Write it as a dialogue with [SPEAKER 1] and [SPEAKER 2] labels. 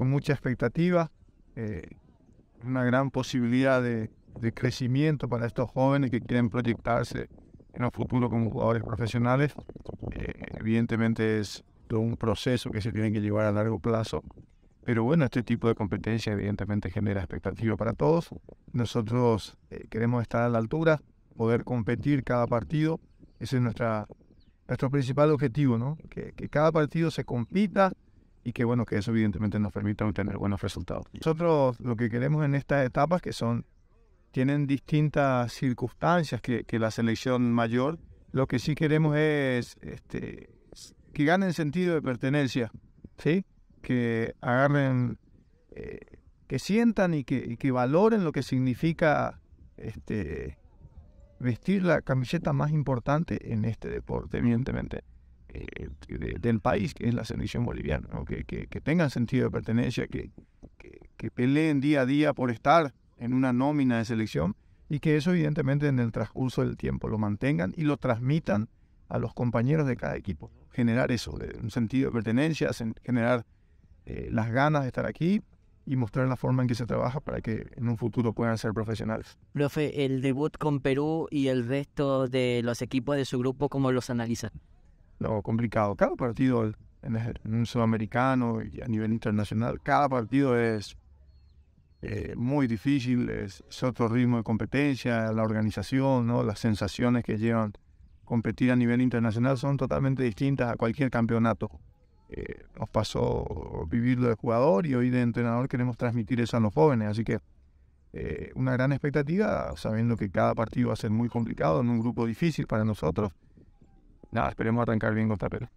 [SPEAKER 1] con mucha expectativa, eh, una gran posibilidad de, crecimiento para estos jóvenes que quieren proyectarse en el futuro como jugadores profesionales. Eh, evidentemente es todo un proceso que se tiene que llevar a largo plazo. Pero bueno, este tipo de competencia evidentemente genera expectativa para todos. Nosotros eh, queremos estar a la altura, poder competir cada partido. Ese es nuestra, nuestro principal objetivo, ¿no? Que, que cada partido se compita, y que bueno, que eso evidentemente nos permita obtener buenos resultados. Nosotros lo que queremos en estas etapas que son, tienen distintas circunstancias que, la selección mayor, lo que sí queremos es este, que ganen sentido de pertenencia, ¿sí? que agarren, eh, que sientan y que, valoren lo que significa este, vestir la camiseta más importante en este deporte, evidentemente. Eh, del país, que es la selección boliviana, que, tengan sentido de pertenencia, que, que, peleen día a día por estar en una nómina de selección y que eso evidentemente en el transcurso del tiempo lo mantengan y lo transmitan a los compañeros de cada equipo. Generar eso, un sentido de pertenencia, generar eh, las ganas de estar aquí y mostrar la forma en que se trabaja para que en un futuro puedan ser profesionales. Profe, el debut con Perú y el resto de los equipos de su grupo, ¿cómo los analizan? lo complicado. Cada partido en, el, sudamericano y a nivel internacional, cada partido es eh, muy difícil, es, otro ritmo de competencia, la organización, ¿no? las sensaciones que llevan competir a nivel internacional son totalmente distintas a cualquier campeonato. Eh, nos pasó vivirlo de jugador y hoy de entrenador queremos transmitir eso a los jóvenes, así que eh, una gran expectativa, sabiendo que cada partido va a ser muy complicado, en un grupo difícil para nosotros nada, esperemos arrancar bien con Tapel.